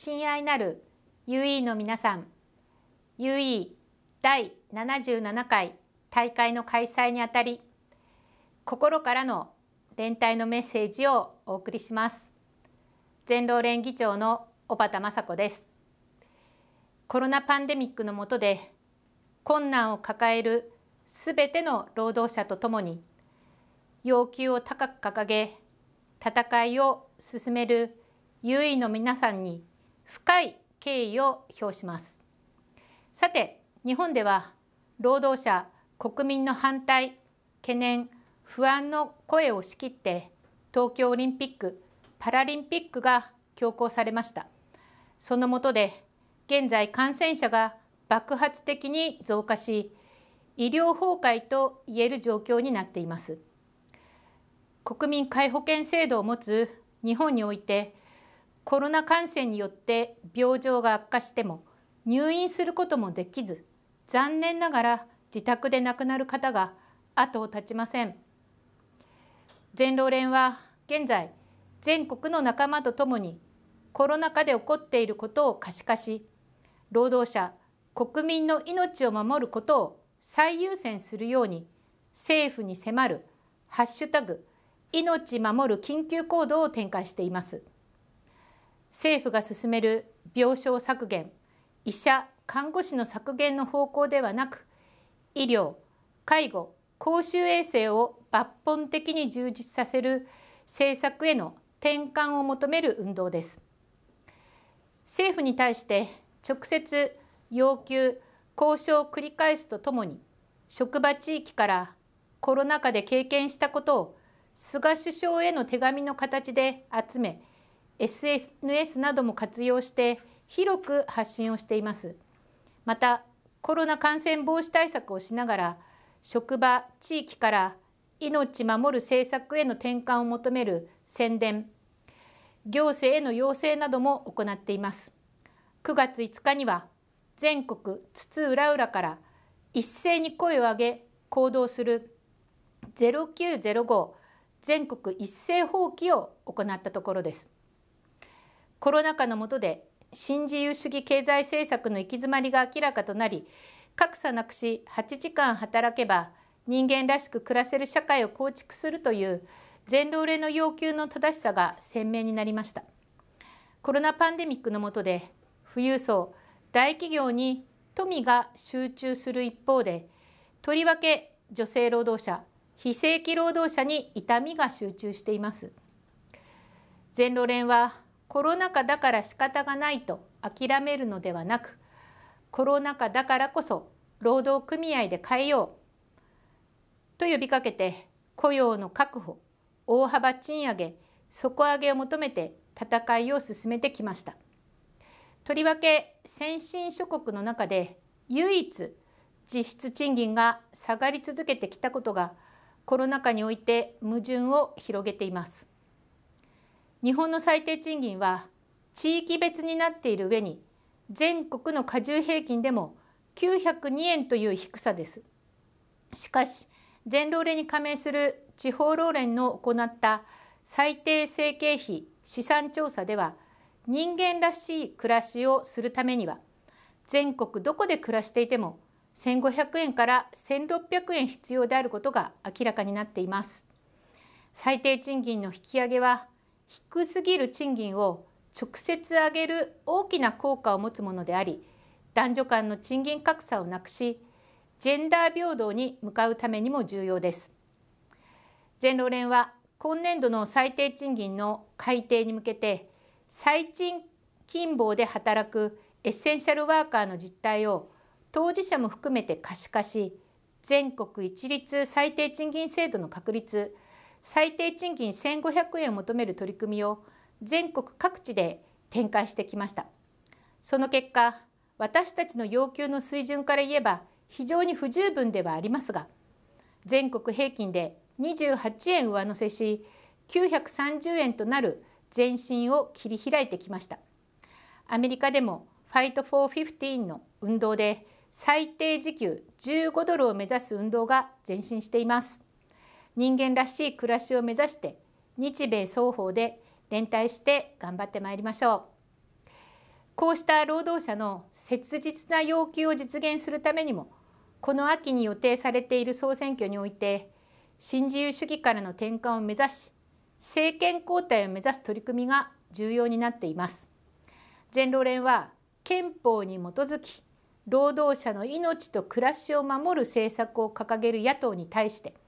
親愛なる UE の皆さん UE 第77回大会の開催にあたり心からの連帯のメッセージをお送りします全労連議長の小畑雅子ですコロナパンデミックの下で困難を抱えるすべての労働者とともに要求を高く掲げ戦いを進める優位の皆さんに深い敬意を表しますさて日本では労働者国民の反対懸念不安の声を仕切って東京オリンピック・パラリンピックが強行されましたその下で現在感染者が爆発的に増加し医療崩壊と言える状況になっています国民皆保険制度を持つ日本においてコロナ感染によって病状が悪化しても入院することもできず残念ながら自宅で亡くなる方が後を絶ちません全労連は現在全国の仲間とともにコロナ禍で起こっていることを可視化し労働者国民の命を守ることを最優先するように政府に迫る「ハッシュタグ命守る緊急行動」を展開しています。政府が進める病床削減医者看護師の削減の方向ではなく医療介護公衆衛生を抜本的に充実させる政策への転換を求める運動です政府に対して直接要求交渉を繰り返すとともに職場地域からコロナ禍で経験したことを菅首相への手紙の形で集め SNS なども活用して広く発信をしています。またコロナ感染防止対策をしながら職場地域から命守る政策への転換を求める宣伝行政への要請なども行っています9月5日には全国津々浦々から一斉に声を上げ行動する0905全国一斉放棄を行ったところですコロナ禍の下で新自由主義経済政策の行き詰まりが明らかとなり格差なくし8時間働けば人間らしく暮らせる社会を構築するという全労連の要求の正しさが鮮明になりましたコロナパンデミックの下で富裕層大企業に富が集中する一方でとりわけ女性労働者非正規労働者に痛みが集中しています全労連はコロナ禍だから仕方がないと諦めるのではなくコロナ禍だからこそ労働組合で変えようと呼びかけて雇用の確保大幅賃上げ底上げを求めて戦いを進めてきましたとりわけ先進諸国の中で唯一実質賃金が下がり続けてきたことがコロナ禍において矛盾を広げています日本の最低賃金は地域別になっている上に全国の加重平均でも902円という低さです。しかし全労連に加盟する地方労連の行った最低生計費試算調査では人間らしい暮らしをするためには全国どこで暮らしていても1500円から1600円必要であることが明らかになっています。最低賃金の引き上げは低すぎる賃金を直接上げる大きな効果を持つものであり男女間の賃金格差をなくしジェンダー平等に向かうためにも重要です全労連は今年度の最低賃金の改定に向けて最賃金棒で働くエッセンシャルワーカーの実態を当事者も含めて可視化し全国一律最低賃金制度の確立最低賃金1500円を求める取り組みを全国各地で展開してきましたその結果私たちの要求の水準から言えば非常に不十分ではありますが全国平均で28円上乗せし930円となる前進を切り開いてきましたアメリカでもファイト・フォー・フィフティーンの運動で最低時給15ドルを目指す運動が前進しています人間らしい暮らしを目指して日米双方で連帯して頑張ってまいりましょうこうした労働者の切実な要求を実現するためにもこの秋に予定されている総選挙において新自由主義からの転換を目指し政権交代を目指す取り組みが重要になっています全労連は憲法に基づき労働者の命と暮らしを守る政策を掲げる野党に対して「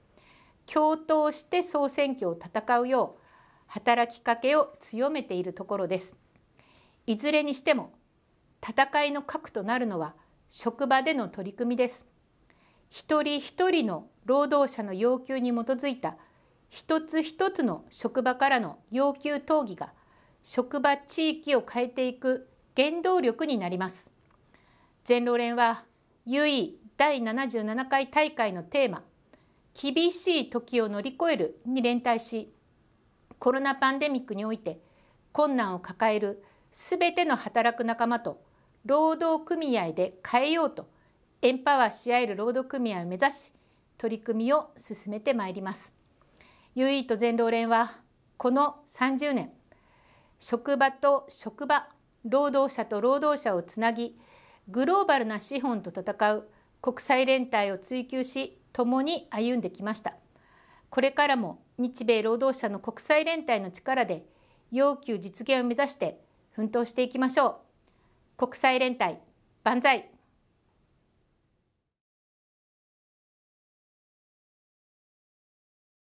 共闘して総選挙を戦うよう働きかけを強めているところです。いずれにしても戦いの核となるのは職場での取り組みです。一人一人の労働者の要求に基づいた一つ一つの職場からの要求討議が職場地域を変えていく原動力になります。全労連は UE 第77回大会のテーマ厳しい時を乗り越えるに連帯しコロナパンデミックにおいて困難を抱えるすべての働く仲間と労働組合で変えようとエンパワーし合える労働組合を目指し取り組みを進めてまいります。UE と全労連はこの30年職場と職場労働者と労働者をつなぎグローバルな資本と戦う国際連帯を追求し共に歩んできましたこれからも日米労働者の国際連帯の力で要求実現を目指して奮闘していきましょう国際連帯万歳